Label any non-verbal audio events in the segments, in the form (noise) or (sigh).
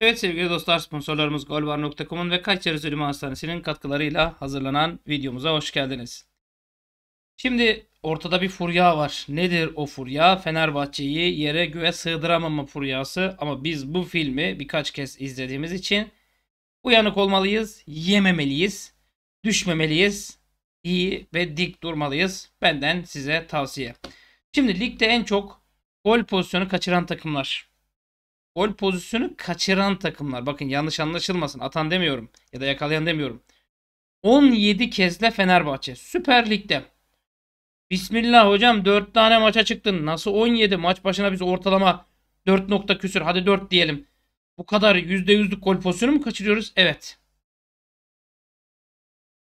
Evet sevgili dostlar sponsorlarımız golbar.com'un ve Kayseri Üzülümü Hastanesi'nin katkılarıyla hazırlanan videomuza hoş geldiniz. Şimdi ortada bir furya var. Nedir o furya? Fenerbahçe'yi yere göğe sığdıramama furyası ama biz bu filmi birkaç kez izlediğimiz için uyanık olmalıyız, yememeliyiz, düşmemeliyiz, iyi ve dik durmalıyız. Benden size tavsiye. Şimdi ligde en çok gol pozisyonu kaçıran takımlar gol pozisyonu kaçıran takımlar. Bakın yanlış anlaşılmasın. Atan demiyorum ya da yakalayan demiyorum. 17 kezle Fenerbahçe. Süper Lig'de. Bismillah hocam 4 tane maça çıktın. Nasıl 17? Maç başına biz ortalama 4 nokta küsür. Hadi 4 diyelim. Bu kadar %100'lük gol pozisyonu mu kaçırıyoruz? Evet.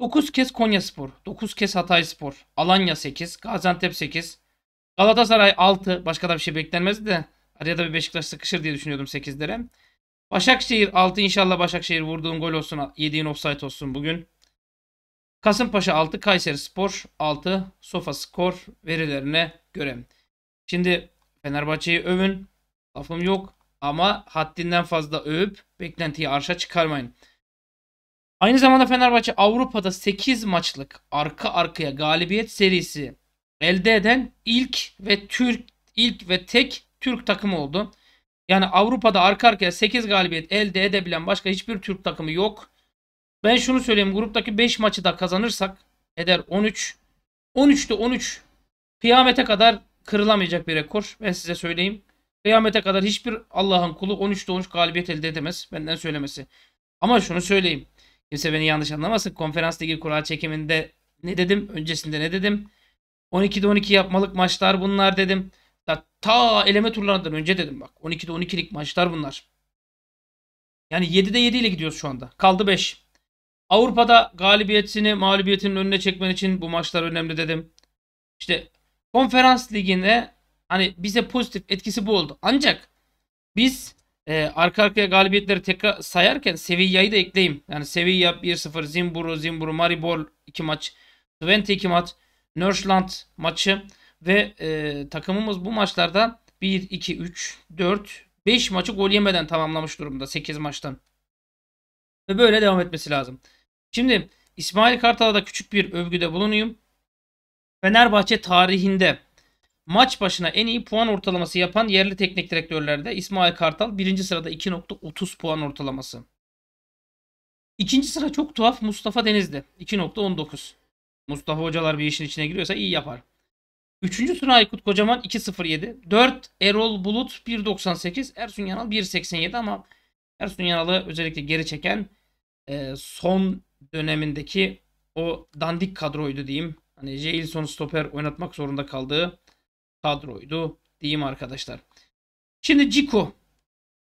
9 kez Konyaspor, Spor. 9 kez Hatayspor, Alanya 8. Gaziantep 8. Galatasaray 6. Başka da bir şey beklenmezdi de. Araya da bir Beşiktaş sıkışır diye düşünüyordum 8'lere. Başakşehir 6 inşallah Başakşehir vurduğun gol olsun. Yediğin offside olsun bugün. Kasımpaşa 6, Kayseri Spor 6, Sofa Skor verilerine göre. Şimdi Fenerbahçe'yi övün. Lafım yok. Ama haddinden fazla övüp beklentiyi arşa çıkarmayın. Aynı zamanda Fenerbahçe Avrupa'da 8 maçlık arka arkaya galibiyet serisi elde eden ilk ve Türk ilk ve tek Türk takımı oldu. Yani Avrupa'da arka arkaya 8 galibiyet elde edebilen başka hiçbir Türk takımı yok. Ben şunu söyleyeyim gruptaki 5 maçı da kazanırsak eder 13. 13'te 13 kıyamete kadar kırılamayacak bir rekor. Ben size söyleyeyim. Kıyamete kadar hiçbir Allah'ın kulu 13'te 13 galibiyet elde edemez. Benden söylemesi. Ama şunu söyleyeyim. Kimse beni yanlış anlamasın. Konferans ligi kura çekiminde ne dedim? Öncesinde ne dedim? 12'de 12 yapmalık maçlar bunlar dedim ta eleme turlarından önce dedim bak. 12'de 12'lik maçlar bunlar. Yani 7'de 7 ile gidiyoruz şu anda. Kaldı 5. Avrupa'da galibiyetini mağlubiyetinin önüne çekmen için bu maçlar önemli dedim. İşte konferans liginde hani bize pozitif etkisi bu oldu. Ancak biz e, arka arkaya galibiyetleri tekrar sayarken Sevilla'yı da ekleyeyim. Yani Sevilla 1-0, Zimburu, Zimburu, Maribor 2 maç, Twente 2 maç, Nörsland maçı. Ve e, takımımız bu maçlarda 1, 2, 3, 4, 5 maçı gol yemeden tamamlamış durumda 8 maçtan. Ve böyle devam etmesi lazım. Şimdi İsmail Kartal'a da küçük bir övgüde bulunayım. Fenerbahçe tarihinde maç başına en iyi puan ortalaması yapan yerli teknik direktörlerde İsmail Kartal birinci sırada 2.30 puan ortalaması. İkinci sıra çok tuhaf Mustafa Denizli 2.19. Mustafa hocalar bir işin içine giriyorsa iyi yapar. Üçüncü tur Aykut Kocaman 2.07. 4 Erol Bulut 1.98. Ersun Yanal 1.87 ama Ersun Yanal'ı özellikle geri çeken e, son dönemindeki o dandik kadroydu diyeyim. Hani Jailson stoper oynatmak zorunda kaldığı kadroydu diyeyim arkadaşlar. Şimdi Ciku.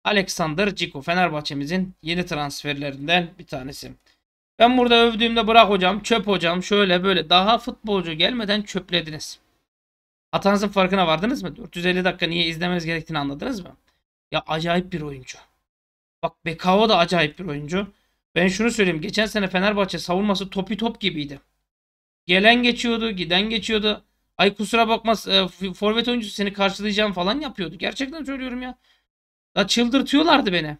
Alexander Ciku Fenerbahçe'mizin yeni transferlerinden bir tanesi. Ben burada övdüğümde bırak hocam, çöp hocam, şöyle böyle daha futbolcu gelmeden çöplediniz. Hatanızın farkına vardınız mı? 450 dakika niye izlemeniz gerektiğini anladınız mı? Ya acayip bir oyuncu. Bak Bekao da acayip bir oyuncu. Ben şunu söyleyeyim. Geçen sene Fenerbahçe savunması topi top gibiydi. Gelen geçiyordu, giden geçiyordu. Ay kusura bakmaz e, forvet oyuncusu seni karşılayacağım falan yapıyordu. Gerçekten söylüyorum ya. Ya çıldırtıyorlardı beni.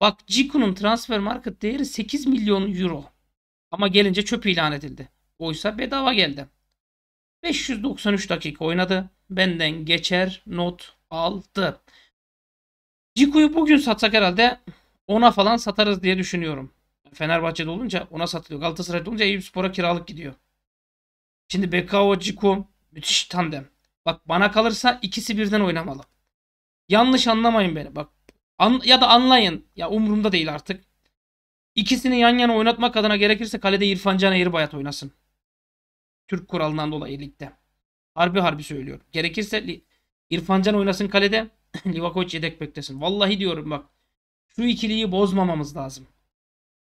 Bak Ciku'nun transfer market değeri 8 milyon euro. Ama gelince çöp ilan edildi. Oysa bedava geldi. 593 dakika oynadı. Benden geçer not aldı. Ciku'yu bugün satsak herhalde ona falan satarız diye düşünüyorum. Fenerbahçe'de olunca ona satılıyor. Galatasaray'da olunca Eyüp Spor'a kiralık gidiyor. Şimdi Bekao, Ciku müthiş tandem. Bak bana kalırsa ikisi birden oynamalı. Yanlış anlamayın beni. Bak an, ya da anlayın. Ya umurumda değil artık. İkisini yan yana oynatmak adına gerekirse kalede İrfan Can Bayat oynasın. Türk kuralından dolayı ligde. Harbi harbi söylüyorum. Gerekirse İrfancan oynasın kalede. (clears throat) Livakovic yedek beklesin. Vallahi diyorum bak. Şu ikiliyi bozmamamız lazım.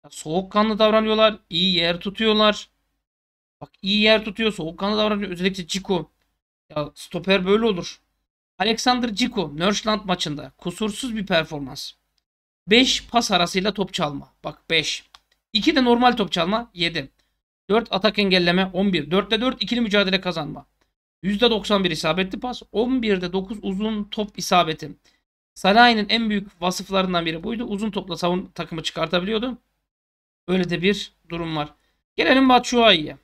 Ya soğukkanlı davranıyorlar. iyi yer tutuyorlar. Bak iyi yer tutuyor. Soğukkanlı davranıyor. Özellikle Ciko. Ya stoper böyle olur. Alexander Ciko Nörşland maçında kusursuz bir performans. 5 pas arasıyla top çalma. Bak 5. 2 de normal top çalma. 7. 4 atak engelleme 11. 4'te 4 ikili mücadele kazanma. %91 isabetli pas. 11'de 9 uzun top isabeti. Salah'ın en büyük vasıflarından biri buydu. Uzun topla savun takımı çıkartabiliyordu. Öyle de bir durum var. Gelelim Batshuayi'ye.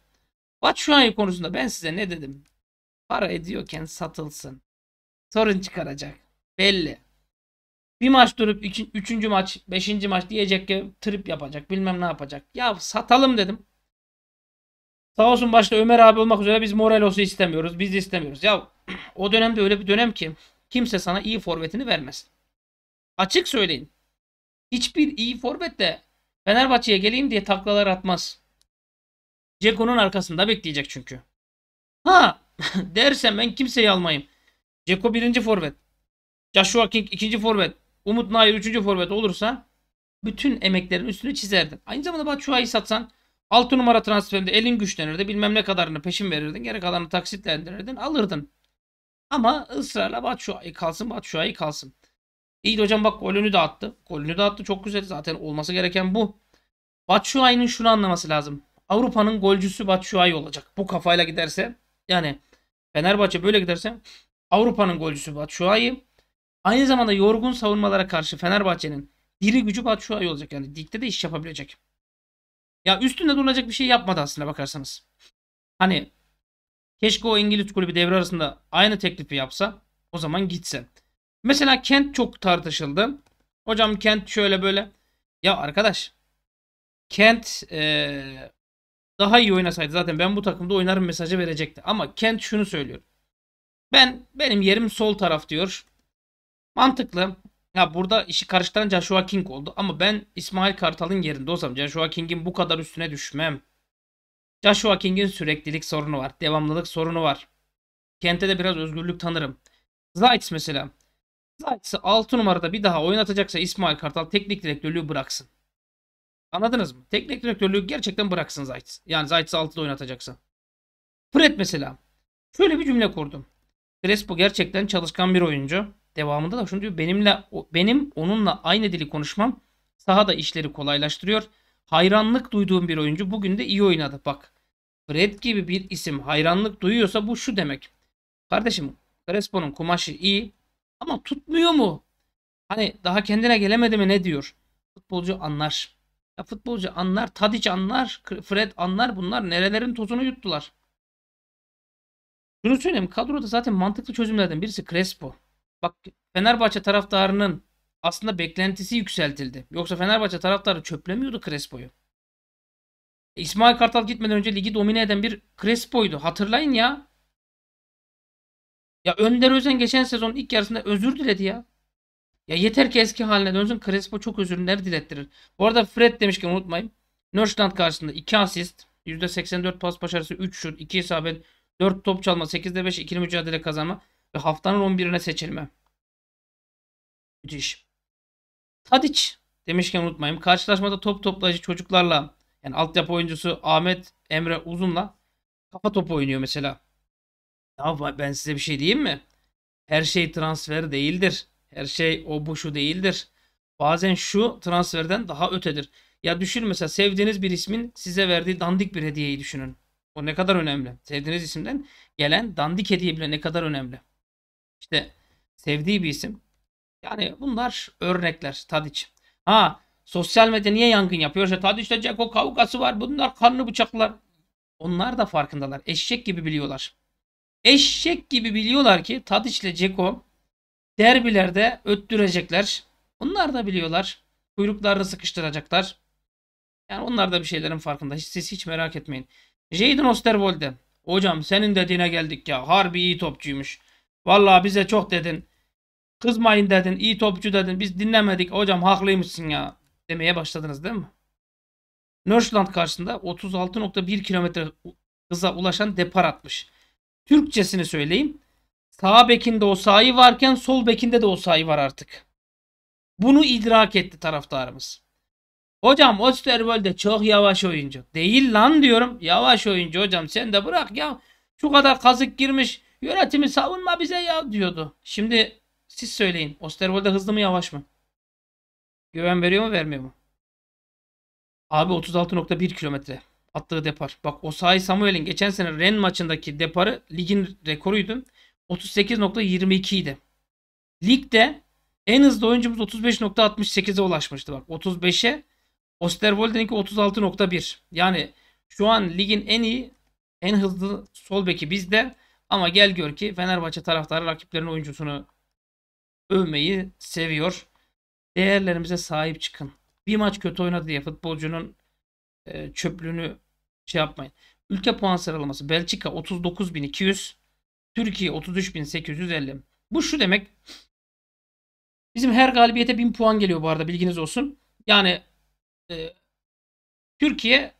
Batshuayi konusunda ben size ne dedim? Para ediyorken satılsın. Sorun çıkaracak. Belli. Bir maç durup iki, üçüncü maç, beşinci maç diyecek ki trip yapacak. Bilmem ne yapacak. Ya satalım dedim. Sağ olsun başta Ömer abi olmak üzere biz moral Morelos'u istemiyoruz. Biz de istemiyoruz. Ya (clears throat) o dönemde öyle bir dönem ki kimse sana iyi forvetini vermez. Açık söyleyin. Hiçbir iyi forvet de Fenerbahçe'ye geleyim diye taklalar atmaz. Ceko'nun arkasında bekleyecek çünkü. Ha (laughs) dersen ben kimseyi almayayım. Ceko birinci forvet. Joshua King ikinci forvet. Umut Nair üçüncü forvet olursa bütün emeklerin üstünü çizerdin. Aynı zamanda Batshuayi satsan 6 numara transferinde elin güçlenirdi. Bilmem ne kadarını peşin verirdin. Geri kalanını taksitlendirirdin. Alırdın. Ama ısrarla Batshuayi kalsın. Batshuayi kalsın. İyi hocam bak golünü de attı. Golünü de attı. Çok güzel. Zaten olması gereken bu. Batshuayi'nin şunu anlaması lazım. Avrupa'nın golcüsü Batshuayi olacak. Bu kafayla giderse yani Fenerbahçe böyle giderse Avrupa'nın golcüsü Batshuayi aynı zamanda yorgun savunmalara karşı Fenerbahçe'nin diri gücü Batshuayi olacak. Yani dikte de iş yapabilecek. Ya üstünde durulacak bir şey yapmadı aslında bakarsanız. Hani keşke o İngiliz kulübü devre arasında aynı teklifi yapsa o zaman gitse. Mesela Kent çok tartışıldı. Hocam Kent şöyle böyle. Ya arkadaş Kent ee, daha iyi oynasaydı zaten ben bu takımda oynarım mesajı verecekti. Ama Kent şunu söylüyor. Ben benim yerim sol taraf diyor. Mantıklı. Ya burada işi karıştıran Joshua King oldu ama ben İsmail Kartal'ın yerinde olsam Joshua King'in bu kadar üstüne düşmem. Joshua King'in süreklilik sorunu var. Devamlılık sorunu var. Kent'e de biraz özgürlük tanırım. Zaitz mesela. Zaitz'i 6 numarada bir daha oynatacaksa İsmail Kartal teknik direktörlüğü bıraksın. Anladınız mı? Teknik direktörlüğü gerçekten bıraksın Zaitz. Yani Zaitz'i 6'da oynatacaksa. Fred mesela. Şöyle bir cümle kurdum. Crespo gerçekten çalışkan bir oyuncu devamında da şunu diyor. Benimle benim onunla aynı dili konuşmam sahada işleri kolaylaştırıyor. Hayranlık duyduğum bir oyuncu bugün de iyi oynadı. Bak Fred gibi bir isim hayranlık duyuyorsa bu şu demek. Kardeşim Crespo'nun kumaşı iyi ama tutmuyor mu? Hani daha kendine gelemedi mi ne diyor? Futbolcu anlar. Ya futbolcu anlar, Tadic anlar, Fred anlar bunlar nerelerin tozunu yuttular. Şunu söyleyeyim kadroda zaten mantıklı çözümlerden birisi Crespo. Bak Fenerbahçe taraftarının aslında beklentisi yükseltildi. Yoksa Fenerbahçe taraftarı çöplemiyordu Crespo'yu. E, İsmail Kartal gitmeden önce ligi domine eden bir Crespo'ydu. Hatırlayın ya. Ya Önder Özen geçen sezon ilk yarısında özür diledi ya. Ya yeter ki eski haline dönsün. Crespo çok özürler dilettirir. Bu arada Fred demişken unutmayın. Nörşland karşısında 2 asist, %84 pas başarısı, 3 şut, 2 isabet, 4 top çalma, 8'de 5 ikili mücadele kazanma. Ve haftanın 11'ine seçilme. Müthiş. Tadic demişken unutmayayım. Karşılaşmada top toplayıcı çocuklarla yani altyapı oyuncusu Ahmet Emre Uzun'la kafa topu oynuyor mesela. Ya ben size bir şey diyeyim mi? Her şey transfer değildir. Her şey o bu şu değildir. Bazen şu transferden daha ötedir. Ya düşün mesela sevdiğiniz bir ismin size verdiği dandik bir hediyeyi düşünün. O ne kadar önemli. Sevdiğiniz isimden gelen dandik hediye bile ne kadar önemli. İşte sevdiği bir isim. Yani bunlar örnekler Tadic. Ha sosyal medyada niye yangın yapıyor? İşte Tadiç'te Ceko kavgası var. Bunlar kanlı bıçaklar. Onlar da farkındalar. Eşek gibi biliyorlar. Eşek gibi biliyorlar ki Tadiç ile Ceko derbilerde öttürecekler. Onlar da biliyorlar. Kuyruklarını sıkıştıracaklar. Yani onlar da bir şeylerin farkında. Hiç, siz hiç merak etmeyin. Jadon Osterwold'e. Hocam senin dediğine geldik ya. Harbi iyi topçuymuş. Vallahi bize çok dedin. Kızmayın dedin. iyi topçu dedin. Biz dinlemedik. Hocam haklıymışsın ya. Demeye başladınız değil mi? Nörsland karşısında 36.1 kilometre hıza ulaşan depar atmış. Türkçesini söyleyeyim. Sağ bekinde o sahi varken sol bekinde de o sahi var artık. Bunu idrak etti taraftarımız. Hocam Osterwold'e çok yavaş oyuncu. Değil lan diyorum. Yavaş oyuncu hocam sen de bırak ya. Şu kadar kazık girmiş. Yönetimi savunma bize ya diyordu. Şimdi siz söyleyin. Osterwold'e hızlı mı yavaş mı? Güven veriyor mu vermiyor mu? Abi 36.1 kilometre attığı depar. Bak Osayi Samuel'in geçen sene Ren maçındaki deparı ligin rekoruydu. 38.22 idi. Ligde en hızlı oyuncumuz 35.68'e ulaşmıştı. Bak 35'e Osterwolde'ninki 36.1. Yani şu an ligin en iyi en hızlı sol beki bizde. Ama gel gör ki Fenerbahçe taraftarı rakiplerinin oyuncusunu övmeyi seviyor. Değerlerimize sahip çıkın. Bir maç kötü oynadı diye futbolcunun e, çöplüğünü şey yapmayın. Ülke puan sıralaması Belçika 39.200, Türkiye 33.850. Bu şu demek. Bizim her galibiyete 1000 puan geliyor bu arada bilginiz olsun. Yani e, Türkiye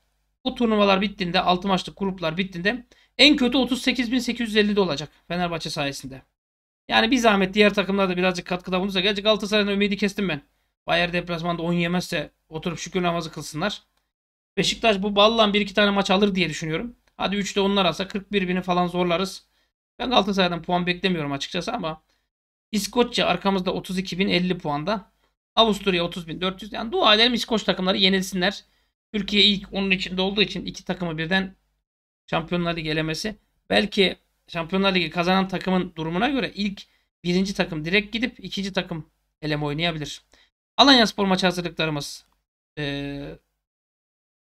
bu turnuvalar bittiğinde 6 maçlık gruplar bittiğinde en kötü 38.850 olacak Fenerbahçe sayesinde. Yani bir zahmet diğer takımlarda birazcık katkıda bulunursa. Gerçi Galatasaray'ın ümidi kestim ben. Bayer deplasmanda 10 yemezse oturup şükür namazı kılsınlar. Beşiktaş bu ballan 1-2 tane maç alır diye düşünüyorum. Hadi 3'te onlar alsa 41 bini falan zorlarız. Ben Galatasaray'dan puan beklemiyorum açıkçası ama İskoçya arkamızda 32.050 puanda. Avusturya 30.400. Yani dua edelim İskoç takımları yenilsinler. Türkiye ilk onun içinde olduğu için iki takımı birden Şampiyonlar Ligi elemesi. Belki Şampiyonlar Ligi kazanan takımın durumuna göre ilk birinci takım direkt gidip ikinci takım eleme oynayabilir. Alanya Spor maçı hazırlıklarımız e,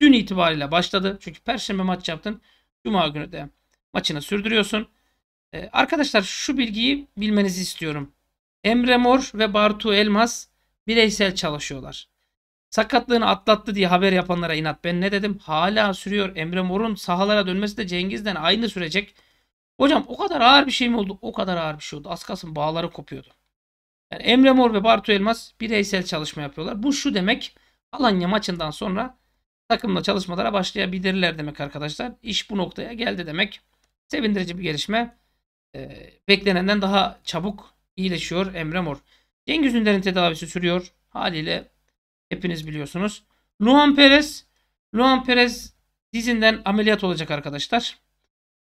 dün itibariyle başladı. Çünkü Perşembe maç yaptın. Cuma günü de maçını sürdürüyorsun. E, arkadaşlar şu bilgiyi bilmenizi istiyorum. Emre Mor ve Bartu Elmas bireysel çalışıyorlar. Sakatlığını atlattı diye haber yapanlara inat. Ben ne dedim? Hala sürüyor. Emre Mor'un sahalara dönmesi de Cengiz'den aynı sürecek. Hocam o kadar ağır bir şey mi oldu? O kadar ağır bir şey oldu. Az bağları kopuyordu. Yani Emre Mor ve Bartu Elmas bireysel çalışma yapıyorlar. Bu şu demek. Alanya maçından sonra takımla çalışmalara başlayabilirler demek arkadaşlar. İş bu noktaya geldi demek. Sevindirici bir gelişme. Ee, beklenenden daha çabuk iyileşiyor Emre Mor. Cengiz Ünder'in tedavisi sürüyor. Haliyle Hepiniz biliyorsunuz. Luan Perez. Luan Perez dizinden ameliyat olacak arkadaşlar.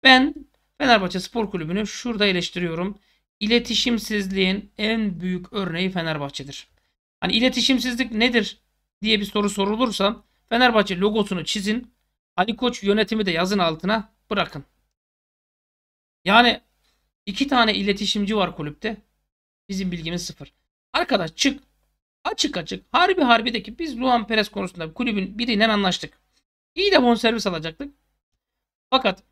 Ben Fenerbahçe Spor Kulübü'nü şurada eleştiriyorum. İletişimsizliğin en büyük örneği Fenerbahçe'dir. Hani iletişimsizlik nedir diye bir soru sorulursa Fenerbahçe logosunu çizin. Ali Koç yönetimi de yazın altına bırakın. Yani iki tane iletişimci var kulüpte. Bizim bilgimiz sıfır. Arkadaş çık açık açık harbi harbi de biz Luan Perez konusunda kulübün biriyle anlaştık. İyi de bonservis alacaktık. Fakat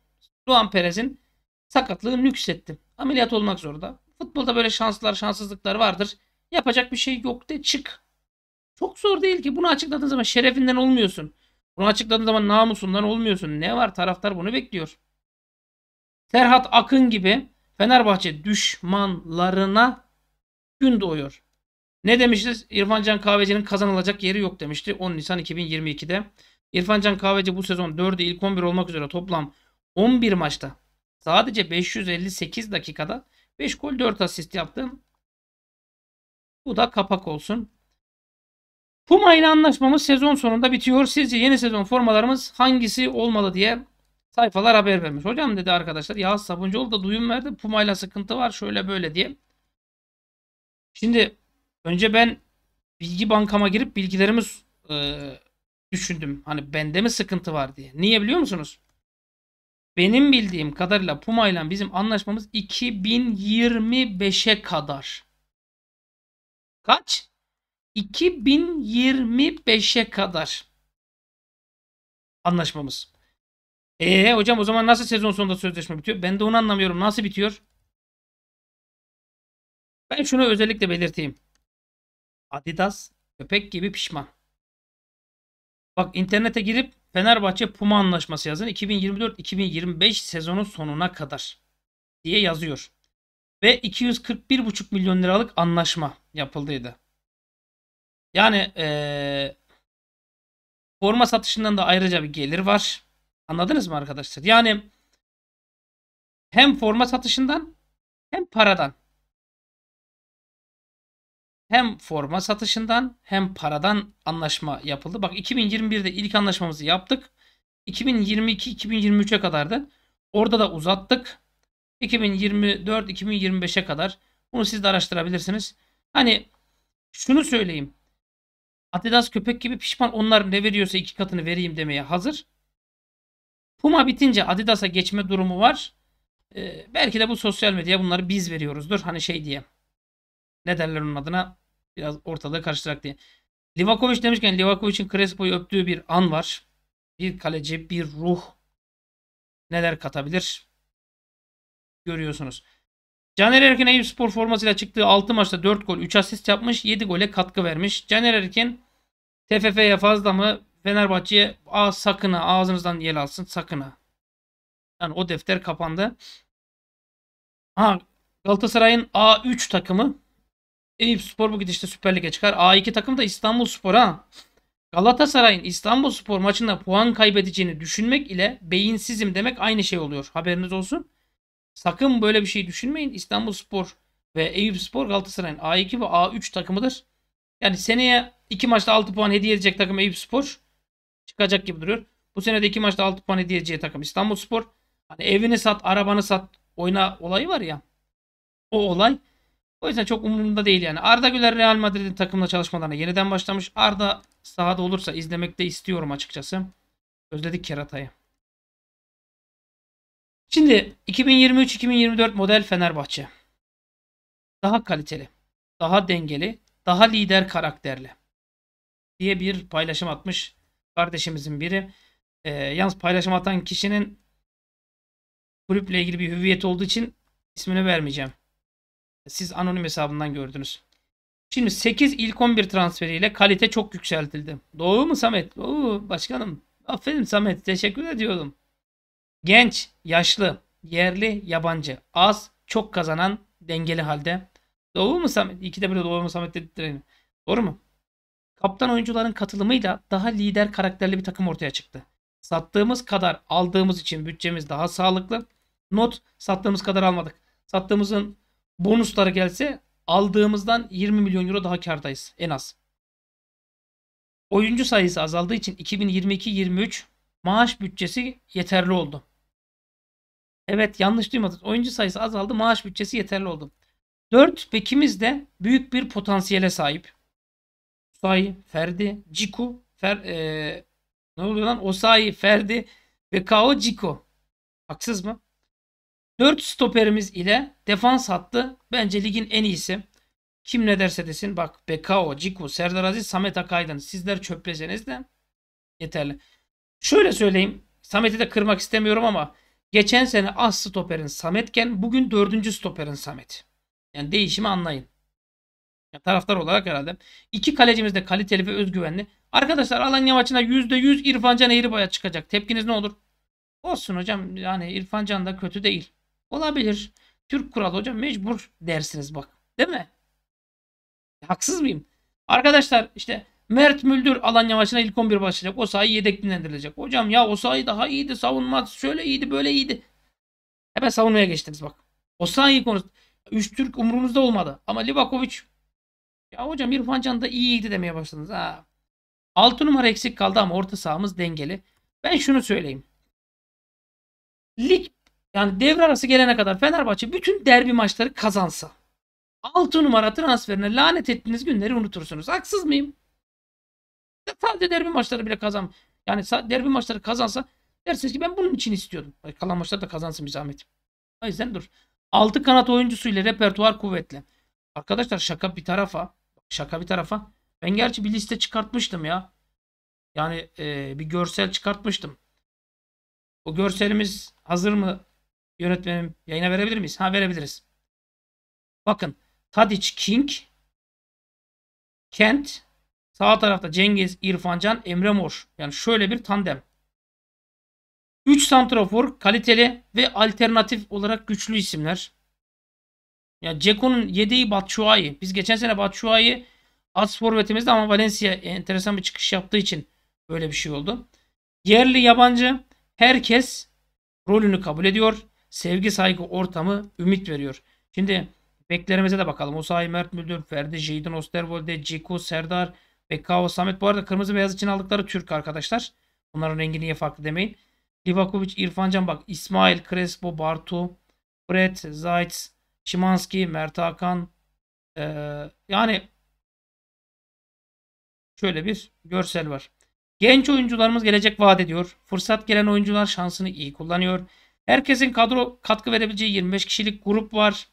Luan Perez'in sakatlığı nüksetti. Ameliyat olmak zorunda. Futbolda böyle şanslar şanssızlıklar vardır. Yapacak bir şey yok de çık. Çok zor değil ki. Bunu açıkladığın zaman şerefinden olmuyorsun. Bunu açıkladığın zaman namusundan olmuyorsun. Ne var? Taraftar bunu bekliyor. Serhat Akın gibi Fenerbahçe düşmanlarına gün doğuyor. Ne demişti? İrfan Can Kahveci'nin kazanılacak yeri yok demişti 10 Nisan 2022'de. İrfan Can Kahveci bu sezon 4'ü ilk 11 olmak üzere toplam 11 maçta sadece 558 dakikada 5 gol 4 asist yaptı. Bu da kapak olsun. Puma ile anlaşmamız sezon sonunda bitiyor. Sizce yeni sezon formalarımız hangisi olmalı diye sayfalar haber vermiş. Hocam dedi arkadaşlar Ya Sabuncuoğlu da duyum verdi. Puma ile sıkıntı var şöyle böyle diye. Şimdi Önce ben bilgi bankama girip bilgilerimi e, düşündüm. Hani bende mi sıkıntı var diye. Niye biliyor musunuz? Benim bildiğim kadarıyla Puma ile bizim anlaşmamız 2025'e kadar. Kaç? 2025'e kadar anlaşmamız. Eee hocam o zaman nasıl sezon sonunda sözleşme bitiyor? Ben de onu anlamıyorum. Nasıl bitiyor? Ben şunu özellikle belirteyim. Adidas köpek gibi pişman. Bak internete girip Fenerbahçe Puma anlaşması yazın. 2024-2025 sezonu sonuna kadar diye yazıyor. Ve 241,5 milyon liralık anlaşma yapıldıydı. Yani ee, forma satışından da ayrıca bir gelir var. Anladınız mı arkadaşlar? Yani hem forma satışından hem paradan hem forma satışından hem paradan anlaşma yapıldı. Bak 2021'de ilk anlaşmamızı yaptık. 2022-2023'e kadardı. Orada da uzattık. 2024-2025'e kadar. Bunu siz de araştırabilirsiniz. Hani şunu söyleyeyim. Adidas köpek gibi pişman onlar ne veriyorsa iki katını vereyim demeye hazır. Puma bitince Adidas'a geçme durumu var. Ee, belki de bu sosyal medya bunları biz veriyoruzdur. Hani şey diye ne derler onun adına biraz ortalığı karıştırarak diye. Livakovic demişken Livakovic'in Crespo'yu öptüğü bir an var. Bir kaleci, bir ruh neler katabilir görüyorsunuz. Caner Erkin Eyüp Spor formasıyla çıktığı 6 maçta 4 gol 3 asist yapmış 7 gole katkı vermiş. Caner Erkin TFF'ye fazla mı Fenerbahçe'ye a sakın ha ağzınızdan yel alsın sakın ha. Yani o defter kapandı. Ha Galatasaray'ın A3 takımı Eyüp Spor bu gidişte Süper Lig'e çıkar. A2 takım da İstanbul Spor ha. Galatasaray'ın İstanbul Spor maçında puan kaybedeceğini düşünmek ile beyinsizim demek aynı şey oluyor. Haberiniz olsun. Sakın böyle bir şey düşünmeyin. İstanbul Spor ve Eyüp Spor Galatasaray'ın A2 ve A3 takımıdır. Yani seneye 2 maçta 6 puan hediye edecek takım Eyüp Spor çıkacak gibi duruyor. Bu sene de 2 maçta 6 puan hediye edeceği takım İstanbul Spor. Hani evini sat, arabanı sat oyna olayı var ya. O olay o yüzden çok umurumda değil yani. Arda Güler Real Madrid'in takımla çalışmalarına yeniden başlamış. Arda sahada olursa izlemek de istiyorum açıkçası. Özledik Kerata'yı. Şimdi 2023-2024 model Fenerbahçe. Daha kaliteli, daha dengeli, daha lider karakterli diye bir paylaşım atmış kardeşimizin biri. E, yalnız paylaşım atan kişinin kulüple ilgili bir hüviyet olduğu için ismini vermeyeceğim. Siz anonim hesabından gördünüz. Şimdi 8 ilk 11 transferiyle kalite çok yükseltildi. Doğru mu Samet? Doğru başkanım. Aferin Samet. Teşekkür ediyorum. Genç, yaşlı, yerli, yabancı. Az, çok kazanan, dengeli halde. Doğru mu Samet? İki de böyle doğru mu Samet dedi Doğru mu? Kaptan oyuncuların katılımıyla daha lider karakterli bir takım ortaya çıktı. Sattığımız kadar aldığımız için bütçemiz daha sağlıklı. Not sattığımız kadar almadık. Sattığımızın Bonuslara gelse aldığımızdan 20 milyon euro daha kardayız en az. Oyuncu sayısı azaldığı için 2022-23 maaş bütçesi yeterli oldu. Evet yanlış duymadınız. Oyuncu sayısı azaldı maaş bütçesi yeterli oldu. 4 bekimiz de büyük bir potansiyele sahip. Osai, Ferdi, Ciku, Fer, ee, ne oluyor lan? Osai, Ferdi, ve Kao, Ciku. Haksız mı? 4 stoperimiz ile defans hattı bence ligin en iyisi. Kim ne derse desin bak Bekao, Ciku, Serdar Aziz, Samet Akaydın. Sizler çöpleseniz de yeterli. Şöyle söyleyeyim. Samet'i de kırmak istemiyorum ama geçen sene az stoperin Sametken bugün dördüncü stoperin Samet. Yani değişimi anlayın. Yani taraftar olarak herhalde. İki kalecimiz de kaliteli ve özgüvenli. Arkadaşlar Alanya maçına %100 İrfan Can Eğribay'a çıkacak. Tepkiniz ne olur? Olsun hocam yani İrfan Can da kötü değil. Olabilir. Türk kuralı hocam mecbur dersiniz bak. Değil mi? Haksız mıyım? Arkadaşlar işte Mert Müldür alan yavaşına ilk 11 başlayacak. O sahi yedek dinlendirilecek. Hocam ya o sahi daha iyiydi. Savunma şöyle iyiydi böyle iyiydi. Hemen savunmaya geçtiniz bak. O sahi konusu. Üç Türk umurunuzda olmadı. Ama Livakovic ya hocam İrfan Can da iyiydi demeye başladınız. Ha. 6 numara eksik kaldı ama orta sahamız dengeli. Ben şunu söyleyeyim. Lig yani devre arası gelene kadar Fenerbahçe bütün derbi maçları kazansa 6 numara transferine lanet ettiğiniz günleri unutursunuz. Haksız mıyım? Sadece derbi maçları bile kazan. Yani derbi maçları kazansa dersiniz ki ben bunun için istiyordum. Kalan maçlar da kazansın bir zahmet. O yüzden dur. 6 kanat oyuncusuyla repertuar kuvvetli. Arkadaşlar şaka bir tarafa. Şaka bir tarafa. Ben gerçi bir liste çıkartmıştım ya. Yani e, bir görsel çıkartmıştım. O görselimiz hazır mı Yönetmenim yayına verebilir miyiz? Ha verebiliriz. Bakın Tadic King Kent sağ tarafta Cengiz İrfancan Emre Mor. Yani şöyle bir tandem. 3 santrafor kaliteli ve alternatif olarak güçlü isimler. Ya Ceko'nun yedeği Batshuayi. Biz geçen sene Batshuayi az forvetimizdi ama Valencia enteresan bir çıkış yaptığı için böyle bir şey oldu. Yerli yabancı herkes rolünü kabul ediyor sevgi saygı ortamı ümit veriyor. Şimdi beklerimize de bakalım. Osayi, Mert Müldür, Ferdi, Jeydan Osterwolde, Ciku, Serdar, Bekao, Samet. Bu arada kırmızı beyaz için aldıkları Türk arkadaşlar. Bunların rengi niye farklı demeyin. Livakovic, İrfancan bak. İsmail, Crespo, Bartu, Brett, Zaitz Şimanski, Mert Hakan. Ee, yani şöyle bir görsel var. Genç oyuncularımız gelecek vaat ediyor. Fırsat gelen oyuncular şansını iyi kullanıyor. Herkesin kadro katkı verebileceği 25 kişilik grup var.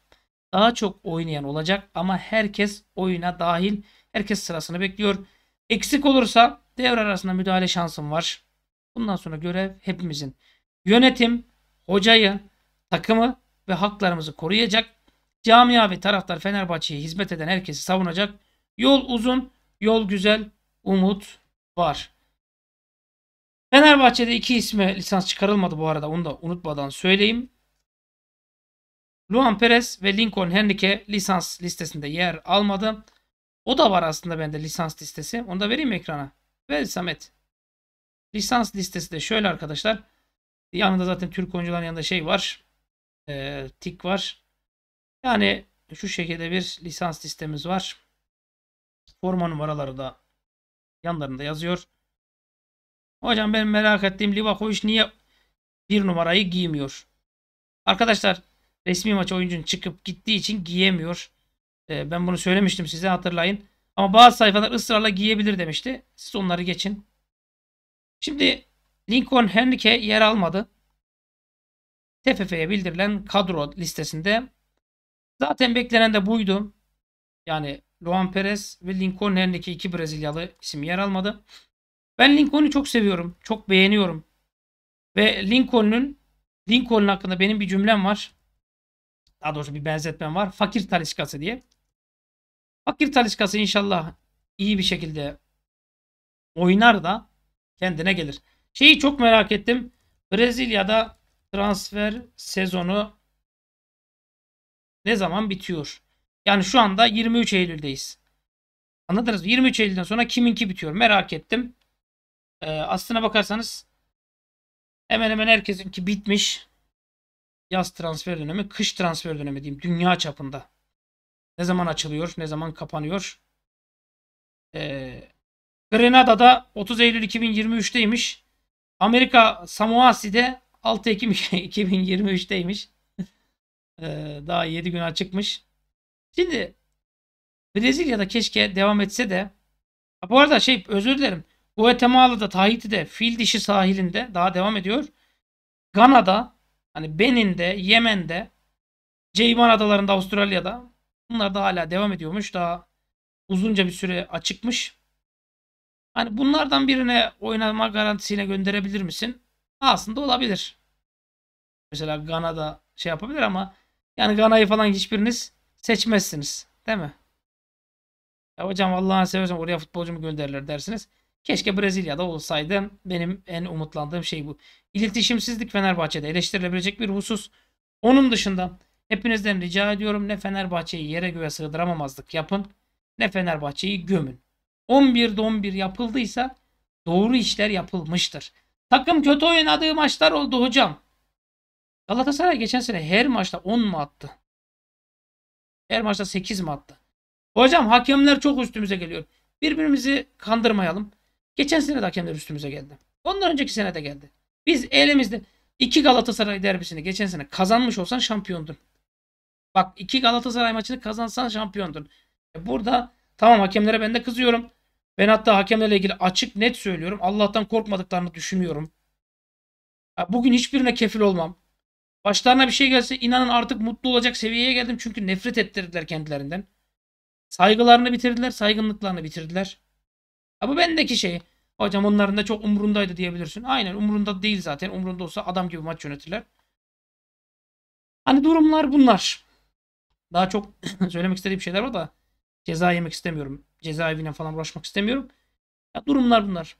Daha çok oynayan olacak ama herkes oyuna dahil. Herkes sırasını bekliyor. Eksik olursa devre arasında müdahale şansım var. Bundan sonra görev hepimizin. Yönetim, hocayı, takımı ve haklarımızı koruyacak. Camia ve taraftar Fenerbahçe'ye hizmet eden herkesi savunacak. Yol uzun, yol güzel, umut var. Fenerbahçe'de iki isme lisans çıkarılmadı bu arada. Onu da unutmadan söyleyeyim. Luan Perez ve Lincoln Henrique lisans listesinde yer almadı. O da var aslında bende lisans listesi. Onu da vereyim ekrana. Ver Samet. Lisans listesi de şöyle arkadaşlar. Yanında zaten Türk oyuncuların yanında şey var. E, tik var. Yani şu şekilde bir lisans listemiz var. Forma numaraları da yanlarında yazıyor. Hocam ben merak ettiğim Livakovic niye bir numarayı giymiyor? Arkadaşlar resmi maç oyuncunun çıkıp gittiği için giyemiyor. Ee, ben bunu söylemiştim size hatırlayın. Ama bazı sayfalar ısrarla giyebilir demişti. Siz onları geçin. Şimdi Lincoln Henrique yer almadı. TFF'ye bildirilen kadro listesinde zaten beklenen de buydu. Yani Luan Perez ve Lincoln Henrique iki Brezilyalı isim yer almadı. Ben Lincoln'u çok seviyorum. Çok beğeniyorum. Ve Lincoln'un Lincoln hakkında benim bir cümlem var. Daha doğrusu bir benzetmem var. Fakir taliskası diye. Fakir taliskası inşallah iyi bir şekilde oynar da kendine gelir. Şeyi çok merak ettim. Brezilya'da transfer sezonu ne zaman bitiyor? Yani şu anda 23 Eylül'deyiz. Anladınız mı? 23 Eylül'den sonra kiminki bitiyor merak ettim. E, aslına bakarsanız hemen hemen herkesinki bitmiş. Yaz transfer dönemi, kış transfer dönemi diyeyim dünya çapında. Ne zaman açılıyor, ne zaman kapanıyor. E, Grenada'da 30 Eylül 2023'teymiş. Amerika Samoasi'de 6 Ekim 2023'teymiş. (laughs) e, ee, daha 7 gün açıkmış. Şimdi Brezilya'da keşke devam etse de bu arada şey özür dilerim. Guatemala'da, Tahiti'de, Fil Dişi sahilinde daha devam ediyor. Gana'da, hani Benin'de, Yemen'de, Ceyman Adaları'nda, Avustralya'da bunlar da hala devam ediyormuş. Daha uzunca bir süre açıkmış. Hani bunlardan birine oynama garantisine gönderebilir misin? Aslında olabilir. Mesela Gana'da şey yapabilir ama yani Gana'yı falan hiçbiriniz seçmezsiniz. Değil mi? Ya hocam Allah'ını seversen oraya futbolcu mu gönderirler dersiniz. Keşke Brezilya'da olsaydı. Benim en umutlandığım şey bu. İletişimsizlik Fenerbahçe'de eleştirilebilecek bir husus. Onun dışında hepinizden rica ediyorum ne Fenerbahçe'yi yere göğe sığdıramamazlık yapın ne Fenerbahçe'yi gömün. 11'de 11 yapıldıysa doğru işler yapılmıştır. Takım kötü oynadığı maçlar oldu hocam. Galatasaray geçen sene her maçta 10 mu attı? Her maçta 8 mi attı? Hocam hakemler çok üstümüze geliyor. Birbirimizi kandırmayalım. Geçen sene de hakemler üstümüze geldi. Ondan önceki sene de geldi. Biz elimizde iki Galatasaray derbisini geçen sene kazanmış olsan şampiyondun. Bak iki Galatasaray maçını kazansan şampiyondun. E burada tamam hakemlere ben de kızıyorum. Ben hatta hakemlerle ilgili açık net söylüyorum. Allah'tan korkmadıklarını düşünmüyorum. Bugün hiçbirine kefil olmam. Başlarına bir şey gelse inanın artık mutlu olacak seviyeye geldim. Çünkü nefret ettirdiler kendilerinden. Saygılarını bitirdiler, saygınlıklarını bitirdiler. Ha bu bendeki şey. Hocam onların da çok umurundaydı diyebilirsin. Aynen umurunda değil zaten. Umurunda olsa adam gibi maç yönetirler. Hani durumlar bunlar. Daha çok (clears throat) söylemek istediğim şeyler var da ceza yemek istemiyorum. Cezaevine falan uğraşmak istemiyorum. Ya durumlar bunlar.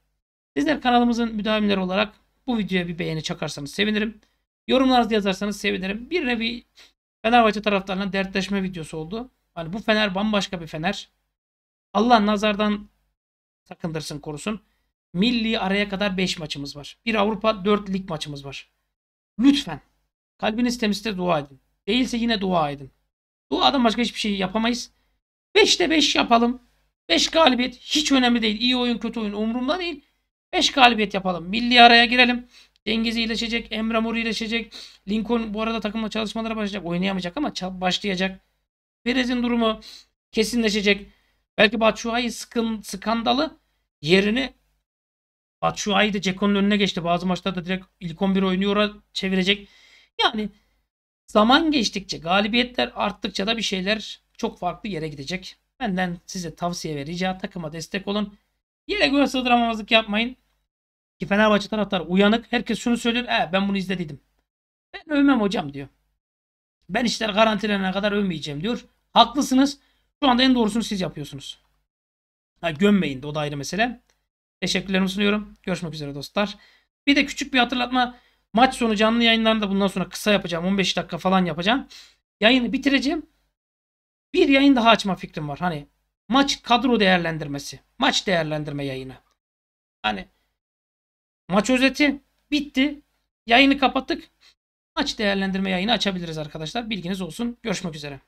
Sizler kanalımızın müdavimleri olarak bu videoya bir beğeni çakarsanız sevinirim. Yorumlarınızı yazarsanız sevinirim. Bir nevi Fenerbahçe taraftarlarına dertleşme videosu oldu. Hani bu Fener bambaşka bir Fener. Allah nazardan Sakındırsın, korusun. Milli araya kadar 5 maçımız var. Bir Avrupa 4 lig maçımız var. Lütfen kalbiniz temizse dua edin. Değilse yine dua edin. Duadan başka hiçbir şey yapamayız. 5'te 5 yapalım. 5 galibiyet hiç önemli değil. İyi oyun kötü oyun umurumda değil. 5 galibiyet yapalım. Milli araya girelim. Cengiz iyileşecek. Emre Mor iyileşecek. Lincoln bu arada takımla çalışmalara başlayacak. Oynayamayacak ama başlayacak. Perez'in durumu kesinleşecek. Belki Batshuayi sıkın, skandalı yerini Batshuayi de Ceko'nun önüne geçti. Bazı maçlarda direkt ilk 11 oynuyor çevirecek. Yani zaman geçtikçe galibiyetler arttıkça da bir şeyler çok farklı yere gidecek. Benden size tavsiye ve rica takıma destek olun. Yine göğe sığdıramamazlık yapmayın. Ki Fenerbahçe taraftar uyanık. Herkes şunu söylüyor. E, ben bunu izlediydim. Ben övmem hocam diyor. Ben işler garantilene kadar övmeyeceğim diyor. Haklısınız. Şu anda en doğrusunu siz yapıyorsunuz. Ha, gömmeyin de o da ayrı mesele. Teşekkürlerimi sunuyorum. Görüşmek üzere dostlar. Bir de küçük bir hatırlatma. Maç sonu canlı yayınlarında bundan sonra kısa yapacağım. 15 dakika falan yapacağım. Yayını bitireceğim. Bir yayın daha açma fikrim var. Hani maç kadro değerlendirmesi. Maç değerlendirme yayını. Hani maç özeti bitti. Yayını kapattık. Maç değerlendirme yayını açabiliriz arkadaşlar. Bilginiz olsun. Görüşmek üzere.